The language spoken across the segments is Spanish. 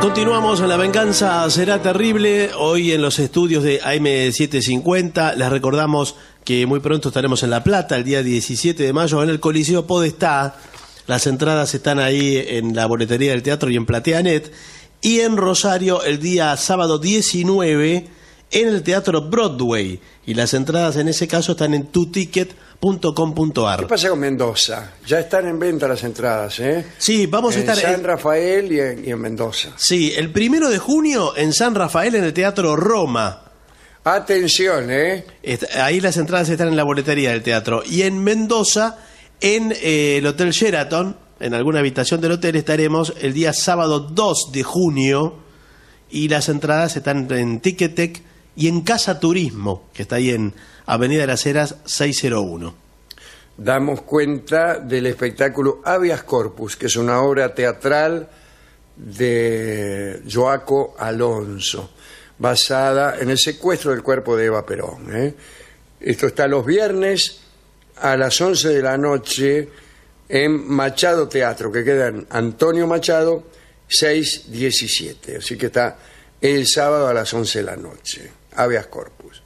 Continuamos en La Venganza Será Terrible, hoy en los estudios de AM750. Les recordamos que muy pronto estaremos en La Plata, el día 17 de mayo, en el Coliseo Podestá. Las entradas están ahí en la boletería del teatro y en Plateanet. Y en Rosario, el día sábado 19, en el Teatro Broadway. Y las entradas en ese caso están en tu ticket .com.ar. ¿Qué pasa con Mendoza? Ya están en venta las entradas, ¿eh? Sí, vamos a estar... en San Rafael y en, Mendoza. Sí, el primero de junio en San Rafael, en el Teatro Roma. Atención, ¿eh? Ahí las entradas están en la boletería del teatro. Y en Mendoza, en eh, el Hotel Sheraton, en alguna habitación del hotel, estaremos el día sábado 2 de junio. Y las entradas están en Ticketek y en Casa Turismo, que está ahí en Avenida de las Heras 601. Damos cuenta del espectáculo Avias Corpus, que es una obra teatral de Joaco Alonso, basada en el secuestro del cuerpo de Eva Perón. ¿eh? Esto está los viernes a las 11 de la noche en Machado Teatro, que queda en Antonio Machado 617. Así que está el sábado a las 11 de la noche habeas corpus.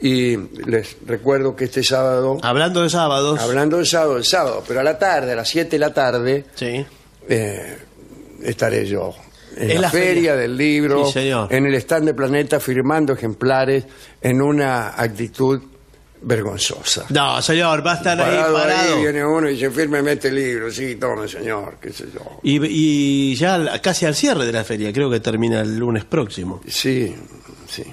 Y les recuerdo que este sábado... Hablando de sábados. Hablando de sábado, el sábado, pero a la tarde, a las 7 de la tarde, sí. Eh, estaré yo en, la, feria, del libro, en el stand de Planeta firmando ejemplares en una actitud vergonzosa. No, señor, va a estar ahí parado. Ahí viene uno y dice, fírmeme este libro, sí, tome, señor, qué sé yo. y ya casi al cierre de la feria, creo que termina el lunes próximo. Sí, sí.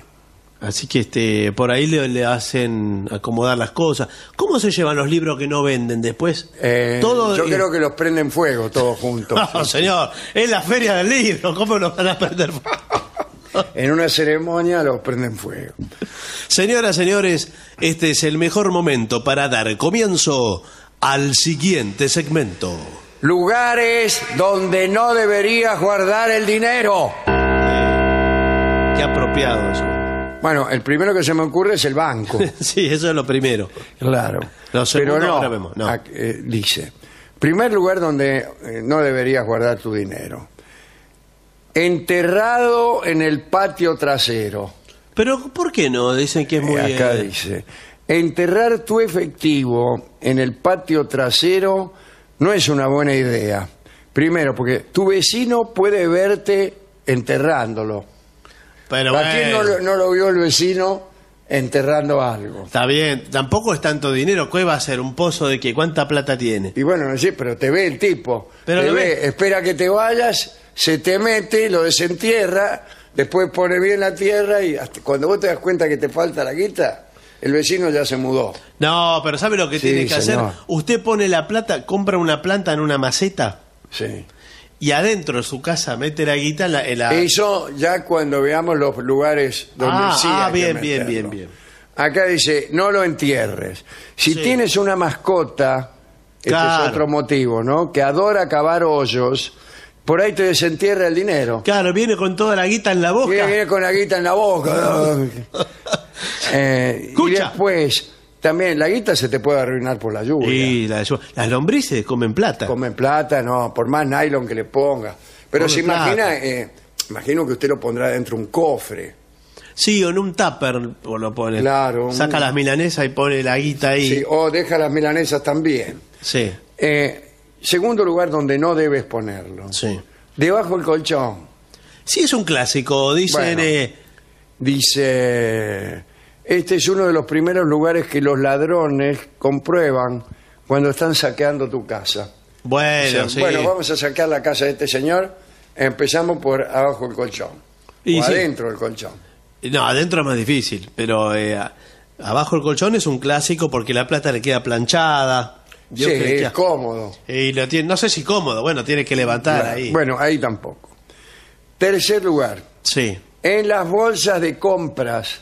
Así que este, por ahí le, hacen acomodar las cosas. ¿Cómo se llevan los libros que no venden después? Eh, yo creo que los prenden fuego todos juntos. no, señor, es la feria del libro, ¿cómo los van a prender fuego? en una ceremonia los prenden fuego. Señoras, señores, este es el mejor momento para dar comienzo al siguiente segmento. Lugares donde no deberías guardar el dinero. qué apropiado eso. Bueno, el primero que se me ocurre es el banco. sí, eso es lo primero. Claro. Pero no, no. Eh, dice, primer lugar donde eh, no deberías guardar tu dinero. Enterrado en el patio trasero. Pero ¿por qué no? Dicen que es muy... Eh, acá dice, enterrar tu efectivo en el patio trasero no es una buena idea. Primero, porque tu vecino puede verte enterrándolo. Pero ¿A quién no, lo- vio el vecino enterrando algo? Está bien, tampoco es tanto dinero. ¿Qué va a ser? ¿Un pozo de qué? ¿Cuánta plata tiene? Y bueno, no sé, pero te ve el tipo. te ve, espera que te vayas, se te mete, lo desentierra, después pone bien la tierra y cuando vos te das cuenta que te falta la guita, el vecino ya se mudó. No, pero ¿sabe lo que tiene que hacer? Usted pone la plata, compra una planta en una maceta Sí y adentro de su casa mete la guita en la, Eso e ya cuando veamos los lugares donde ah, sí ah, bien, bien, bien, bien. Acá dice, no lo entierres. Si tienes una mascota, este es otro motivo, ¿no? Que adora cavar hoyos, por ahí te desentierra el dinero. Claro, viene con toda la guita en la boca. Viene, con la guita en la boca. Eh, y después también la guita se te puede arruinar por la lluvia. Y la las lombrices comen plata. Comen plata, no, por más nylon que le ponga. Pero si imagina, eh, imagino que usted lo pondrá dentro de un cofre. Sí, o en un tupper lo pone. Claro. Saca las milanesas y pone la guita ahí. Sí, o deja las milanesas también. Sí. Eh, segundo lugar donde no debes ponerlo. Sí. Debajo del colchón. Sí, es un clásico. Dicen. Eh, dice. Este es uno de los primeros lugares que los ladrones comprueban cuando están saqueando tu casa. Bueno, vamos a saquear la casa de este señor. Empezamos por abajo del colchón. o adentro del colchón. No, adentro es más difícil, pero eh, abajo el colchón es un clásico porque la plata le queda planchada. sí, es cómodo. no sé si cómodo, bueno, tiene que levantar ahí. Bueno, ahí tampoco. Tercer lugar, sí. en las bolsas de compras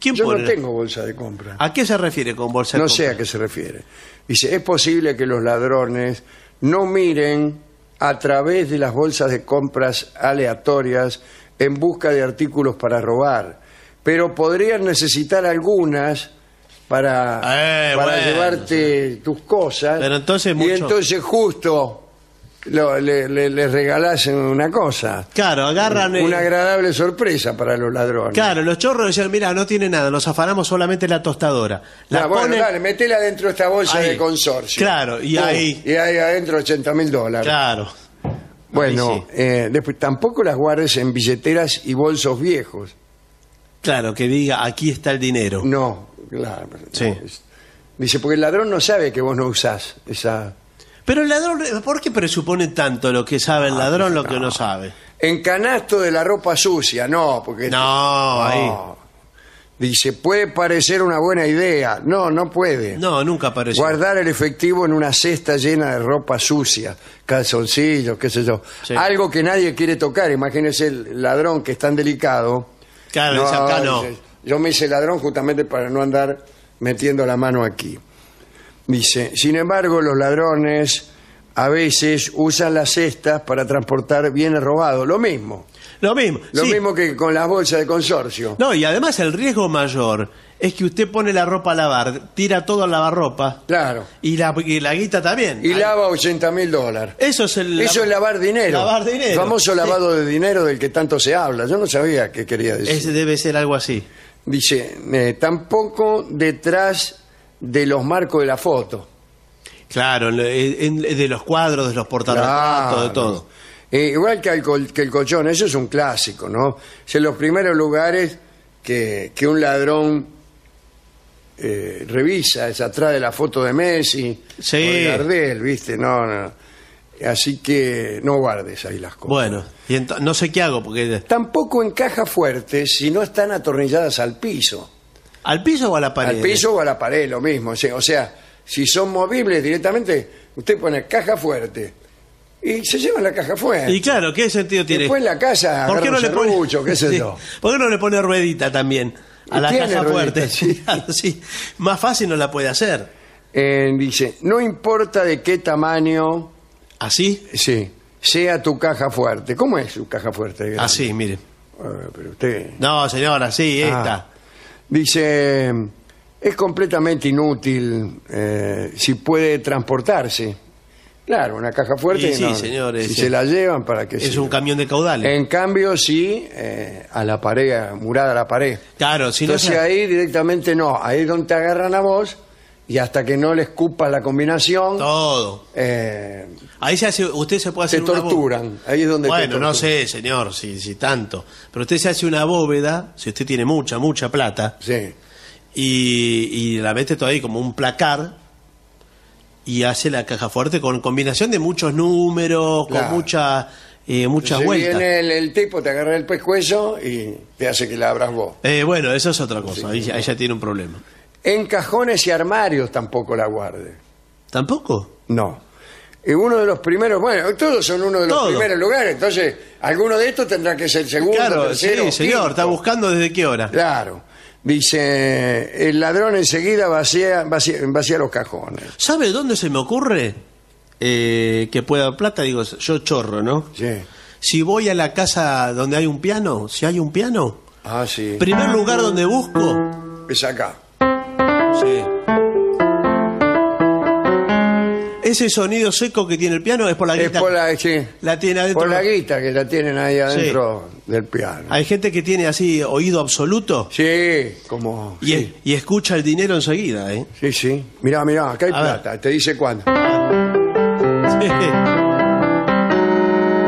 yo no tengo bolsa de compra. ¿A qué se refiere con bolsa de no compra? No sé a qué se refiere. Dice, es posible que los ladrones no miren a través de las bolsas de compras aleatorias en busca de artículos para robar, pero podrían necesitar algunas para, eh, llevarte tus cosas. Pero entonces mucho... Y entonces justo le, les regalasen una cosa. Claro, agarran. Una agradable sorpresa para los ladrones. Claro, los chorros decían, mira, no tiene nada, nos afanamos solamente la tostadora. La ah, bueno, dale, metela dentro de esta bolsa de consorcio. Claro, y ahí- Y ahí adentro 80 mil dólares. Claro. Bueno, eh, después tampoco las guardes en billeteras y bolsos viejos. Claro, que diga, aquí está el dinero. No, claro. Sí. Dice, porque el ladrón no sabe que vos no usás esa, pero el ladrón, ¿por qué presupone tanto lo que sabe el ah, ladrón, lo que no sabe? En canasto de la ropa sucia, no, porque... No, Dice, puede parecer una buena idea. No, no puede. No, nunca parece. Guardar el efectivo en una cesta llena de ropa sucia, calzoncillos, qué sé yo. Algo que nadie quiere tocar. Imagínese el ladrón que es tan delicado. Claro, acá no. yo me hice ladrón justamente para no andar metiendo la mano aquí. Dice, sin embargo, los ladrones a veces usan las cestas para transportar bienes robados. Lo mismo. Lo mismo. Lo mismo que con las bolsas de consorcio. No, y además el riesgo mayor es que usted pone la ropa a lavar, tira todo al lavarropa. Claro. Y la, guita también. Y lava 80 mil dólares. Eso es el. Eso es lavar dinero. Lavar dinero. El famoso lavado de dinero del que tanto se habla. Yo no sabía qué quería decir. Ese debe ser algo así. Dice, eh, tampoco detrás de los marcos de la foto. Claro, de los cuadros, de los portarretratos, de todo. Eh, igual que, el, colchón, eso es un clásico, ¿no? Es en los primeros lugares que, un ladrón eh, revisa, es atrás de la foto de Messi, o de ¿viste? No, no. Así que no guardes ahí las cosas. Bueno, y no sé qué hago porque... Tampoco encaja fuerte si no están atornilladas al piso. ¿Al piso o a la pared? Al piso o a la pared, lo mismo. O sea, si son movibles directamente, usted pone caja fuerte. Y se lleva la caja fuerte. Y claro, ¿qué sentido tiene? Después en la casa, ¿por qué no le pone ¿Por qué no le pone ruedita también a la caja fuerte? Sí. Más fácil no la puede hacer. Eh, dice, no importa de qué tamaño. ¿Así? Sí, sea tu caja fuerte. ¿Cómo es su caja fuerte? Así, mire. Ah, pero usted... No, señora, sí, ah. esta. Dice, es completamente inútil eh, si puede transportarse. Claro, una caja fuerte, Y sí, no, si se la llevan para que... Es un camión de caudales. En cambio, sí, eh, a la pared, murada a la pared. Claro, si no... Entonces ahí directamente no, ahí es donde te agarran a vos y hasta que no le escupas la combinación. Todo. Eh, ahí se hace, usted se puede hacer. Te torturan. ahí es donde. Bueno, no sé, señor, si, tanto. Pero usted se hace una bóveda, si usted tiene mucha, mucha plata. Sí. Y, la mete todo ahí como un placar y hace la caja fuerte con combinación de muchos números, con mucha, eh, muchas vueltas. vueltas. Viene el, tipo, te agarra el pescuezo y te hace que la abras vos. Eh, bueno, eso es otra cosa, ella tiene un problema. En cajones y armarios tampoco la guarde. ¿Tampoco? No. Y eh, uno de los primeros, bueno, todos son uno de los primeros lugares, entonces alguno de estos tendrá que ser segundo, claro, Sí, señor, está buscando desde qué hora. Claro. Dice, el ladrón enseguida vacía, vacía, los cajones. ¿Sabe dónde se me ocurre eh, que pueda plata? Digo, yo chorro, ¿no? Sí. Si voy a la casa donde hay un piano, si hay un piano, ah, sí. primer lugar donde busco es acá. ese sonido seco que tiene el piano es por la es Por la, tiene Por la guita que la tienen ahí adentro del piano. Hay gente que tiene así oído absoluto. Sí, como. Y, escucha el dinero enseguida, ¿eh? Sí, sí. Mirá, mirá, acá hay plata. Te dice cuándo.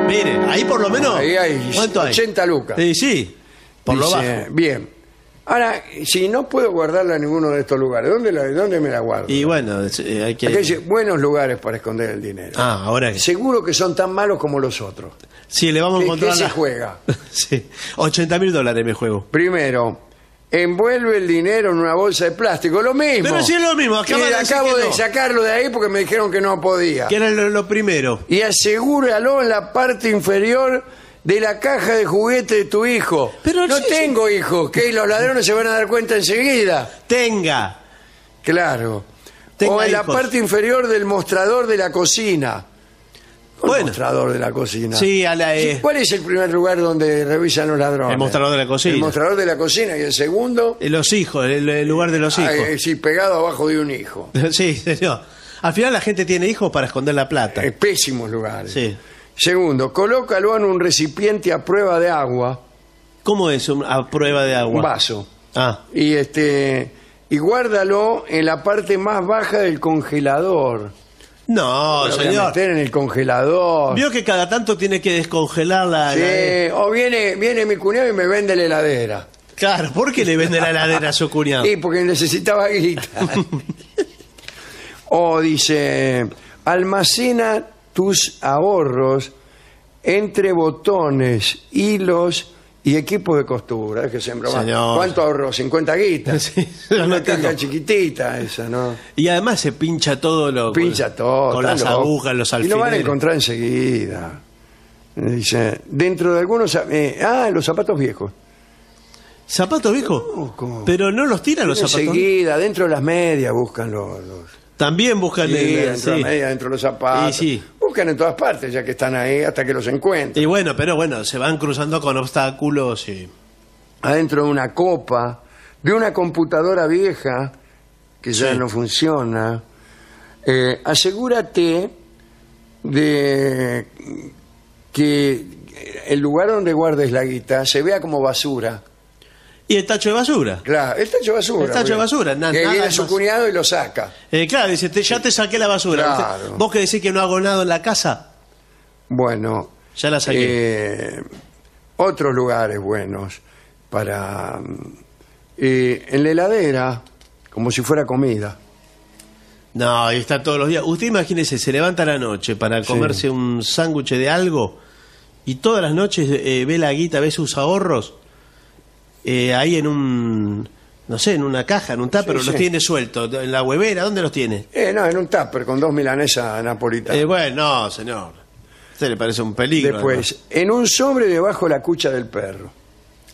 Mire, ahí por lo menos. Ahí hay 80 lucas. Sí, sí. Por lo bajo. Bien. Ahora, si no puedo guardarla en ninguno de estos lugares, ¿dónde, la, me la guardo? Y bueno, eh, hay que... buenos lugares para esconder el dinero. Ah, ahora... Seguro que son tan malos como los otros. Sí, le vamos a encontrar... ¿Qué se juega? sí, 80 mil dólares me juego. Primero, envuelve el dinero en una bolsa de plástico, lo mismo. Pero sí es lo mismo. acabo de sacarlo de ahí porque me dijeron que no podía. Que era lo, lo primero. Y asegúralo en la parte inferior de la caja de juguete de tu hijo. Pero no tengo hijos que los ladrones se van a dar cuenta enseguida. Tenga. Claro. o en la parte inferior del mostrador de la cocina. El mostrador de la cocina. Sí, a la, eh, ¿Cuál es el primer lugar donde revisan los ladrones? El mostrador de la cocina. El mostrador de la cocina y el segundo. Eh, los hijos, el, lugar de los ah, hijos. Eh, sí, pegado abajo de un hijo. sí, señor. Al final la gente tiene hijos para esconder la plata. Es pésimos lugares. Sí. Segundo, colócalo en un recipiente a prueba de agua, ¿Cómo es a prueba de agua? un vaso, Ah, y este y guárdalo en la parte más baja del congelador. no, señor. en el congelador. Vio que cada tanto tiene que descongelar la... Sí, o viene viene mi cuñado y me vende la heladera. Claro, ¿por qué le vende la heladera a su cuñado? Sí, porque necesitaba guita. o dice, almacena tus ahorros entre botones, hilos y equipos de costura. que ¿Cuánto ahorro 50 guitas. Sí, Una chiquitita esa, ¿no? Y además se pincha todo lo... Pincha todo. Con las agujas, los alfileres. Y lo van a encontrar enseguida. Dice, dentro de algunos... Eh, ah, los zapatos viejos. ¿Zapatos viejos? Pero no los tiran los zapatos. Enseguida, dentro de las medias buscan los... También buscan... dentro de medias, dentro los zapatos. Sí, sí buscan en todas partes, ya que están ahí hasta que los encuentren Y bueno, pero bueno, se van cruzando con obstáculos y... Adentro de una copa, de una computadora vieja que ya no funciona. Eh, asegúrate de que el lugar donde guardes la guita se vea como basura y el tacho de basura. Claro, el tacho de basura. El tacho de basura. que viene su cuñado y lo saca. Eh, claro, dice, ya te saqué la basura. Vos que decís que no hago nada en la casa, Bueno. Ya la saqué. Eh, otros lugares buenos para... Mm, eh, en la heladera, como si fuera comida. No, ahí está todos los días. Usted imagínese, se levanta a la noche para comerse un sándwich de algo y todas las noches eh, ve la guita, ve sus ahorros eh, ahí en un, no sé, en una caja, en un tupper, los tiene suelto, en la huevera, ¿dónde los tiene? Eh, no, en un tupper, con dos milanesas napolitanas. Eh, bueno, no, señor, a usted le parece un peligro. Después, en un sobre debajo de la cucha del perro.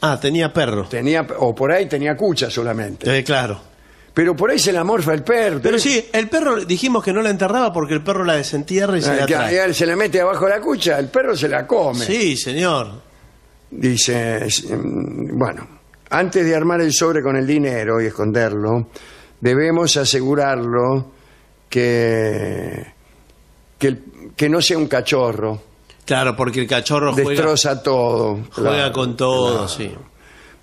Ah, tenía perro. Tenía, o por ahí tenía cucha solamente. Eh, claro. Pero por ahí se la morfa el perro. Pero sí, el perro dijimos que no la enterraba porque el perro la desentierra y se ah, la trae. Él se la mete abajo de la cucha, el perro se la come. Sí, señor. Dice, mm, bueno, antes de armar el sobre con el dinero y esconderlo, debemos asegurarlo que, que, no sea un cachorro. Claro, porque el cachorro juega, destroza todo. Juega con todo, sí.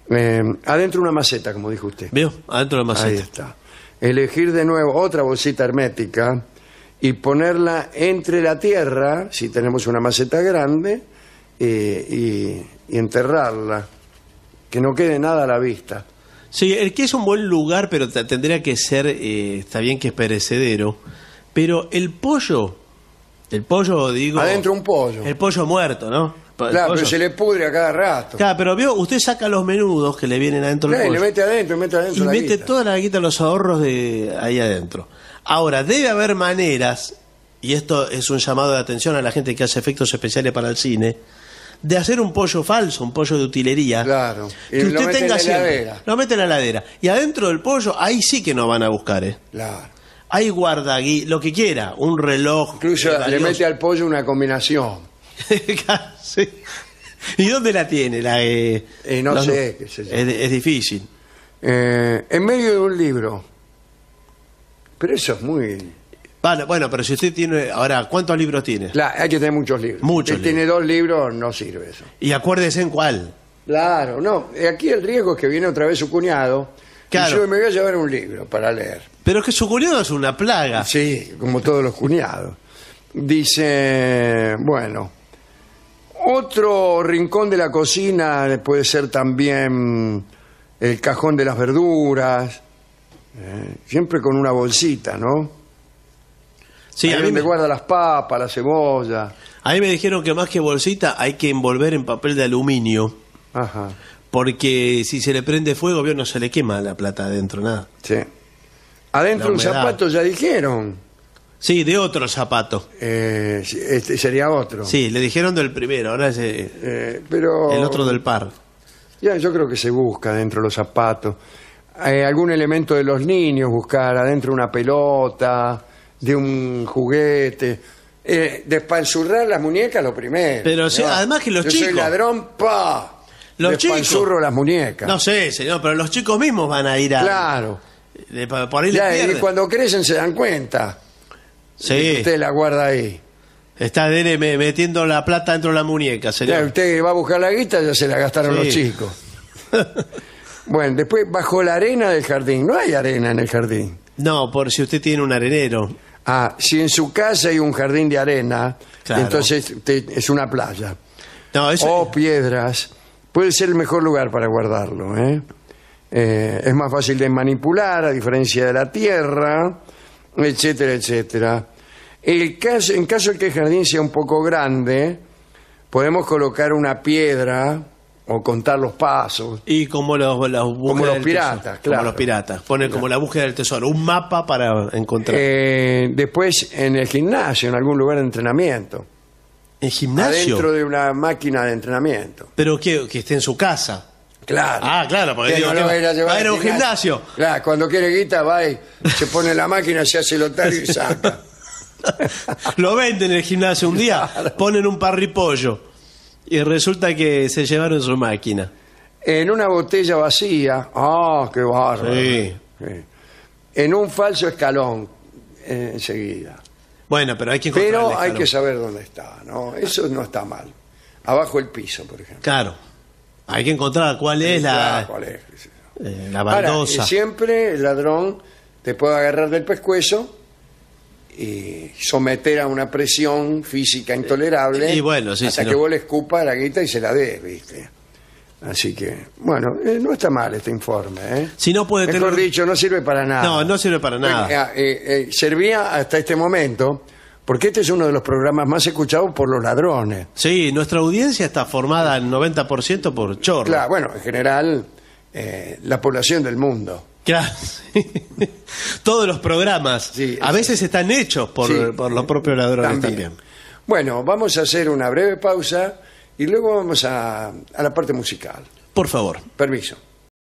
Eh, adentro una maceta, como dijo usted. Veo, adentro la maceta. Ahí está. Elegir de nuevo otra bolsita hermética y ponerla entre la tierra, si tenemos una maceta grande, eh, y enterrarla que no quede nada a la vista. Sí, el que es un buen lugar, pero tendría que ser, eh, está bien que es perecedero, pero el pollo, el pollo digo... Adentro un pollo. El pollo muerto, ¿no? claro, pero se le pudre a cada rato. Claro, pero vio, usted saca los menudos que le vienen adentro le mete adentro, mete adentro. Y mete toda la guita, los ahorros de ahí adentro. Ahora, debe haber maneras, y esto es un llamado de atención a la gente que hace efectos especiales para el cine, de hacer un pollo falso, un pollo de utilería. Claro. Y que usted tenga en la Lo mete en la heladera. Y adentro del pollo, ahí sí que no van a buscar, ¿eh? Claro. Ahí guarda aquí, lo que quiera, un reloj. Incluso eh, le mete al pollo una combinación. Casi. ¿Y dónde la tiene? La, eh, eh, no sé, es, difícil. en medio de un libro. Pero eso es muy bueno, pero si usted tiene. Ahora, ¿cuántos libros tiene? Claro, hay que tener muchos libros. Muchos. Si tiene dos libros, no sirve eso. Y acuérdese en cuál. Claro, no. Eh, aquí el riesgo es que viene otra vez su cuñado. Claro. Y yo me voy a llevar un libro para leer. Pero es que su cuñado es una plaga. Sí, como todos los cuñados. Dice, bueno, otro rincón de la cocina puede ser también el cajón de las verduras, eh, siempre con una bolsita, ¿no? Sí, a mí me guarda las papas, la cebolla. A mí me dijeron que más que bolsita hay que envolver en papel de aluminio. Ajá. Porque si se le prende fuego, no se le quema la plata adentro, nada. Sí. Adentro un zapato, ya dijeron. Sí, de otro zapato. Eh, este sería otro. Sí, le dijeron del primero, ahora es eh, eh, pero... el otro del par. Ya, yo creo que se busca dentro de los zapatos. Eh, algún elemento de los niños, buscar adentro una pelota, de un juguete. Eh, despanzurrar las muñecas lo primero. Pero además que los Yo chicos. Soy ladrón, pa. Los chicos. las muñecas. No sé, señor, pero los chicos mismos van a ir a. Claro. y cuando crecen se dan cuenta. Sí. Usted la guarda ahí. Está Dene metiendo la plata dentro de la muñeca, señor. usted va a buscar la guita, ya se la gastaron los chicos. bueno, después bajo la arena del jardín. No hay arena en el jardín. No, por si usted tiene un arenero. Ah, si en su casa hay un jardín de arena, entonces es una playa. o piedras. Puede ser el mejor lugar para guardarlo. ¿eh? Eh, es más fácil de manipular, a diferencia de la tierra, etcétera, etcétera. en caso de que el jardín sea un poco grande, podemos colocar una piedra o contar los pasos. Y como los, como piratas, Como los piratas, ponen como la búsqueda del tesoro, un mapa para encontrar. Eh, después en el gimnasio, en algún lugar de entrenamiento. ¿En gimnasio? Dentro de una máquina de entrenamiento. Pero que, esté en su casa. Claro. Ah, claro, porque digo, un gimnasio. Claro, cuando quiere guita va y se pone la máquina, se hace el hotel y saca. lo venden en el gimnasio un día, ponen un parripollo y resulta que se llevaron su máquina. En una botella vacía. ¡Ah, qué barro. Sí. En un falso escalón, eh, enseguida. Bueno, pero hay que encontrar Pero hay que saber dónde está, ¿no? Eso no está mal. Abajo el piso, por ejemplo. Claro. Hay que encontrar cuál es la, ¿cuál eh, la baldosa. siempre el ladrón te puede agarrar del pescuezo y someter a una presión física intolerable hasta que vos le escupas la guita y se la des, ¿viste? Así que, bueno, eh, no está mal este informe. ¿eh? Si no puede Mejor dicho, no sirve para nada. No, no sirve para nada. Eh, servía hasta este momento, porque este es uno de los programas más escuchados por los ladrones. Sí, nuestra audiencia está formada al 90% por chorros. Claro, bueno, en general, la población del mundo. Claro. Todos los programas a veces están hechos por, los propios ladrones también. Bueno, vamos a hacer una breve pausa y luego vamos a, a la parte musical. Por favor. Permiso.